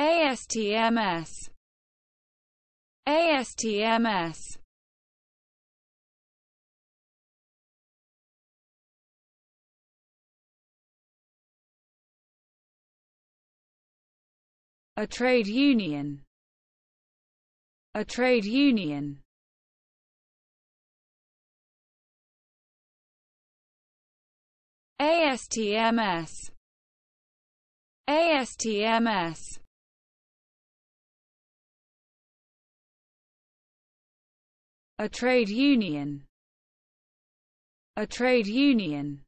ASTMS ASTMS A trade union A trade union ASTMS ASTMS A trade union. A trade union.